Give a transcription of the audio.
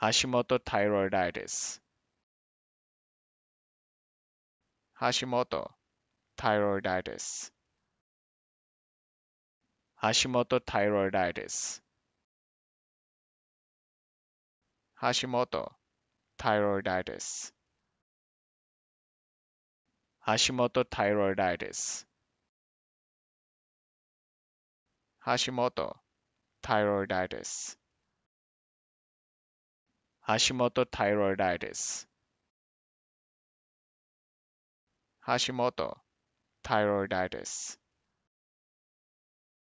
橋本タイロイダイティス橋本タイロイダイティス橋本タイロイダイティス橋本タイロイダイティス橋本タイロイダイティス橋本タイロイダイティス Hashimoto thyroiditis. Hashimoto thyroiditis.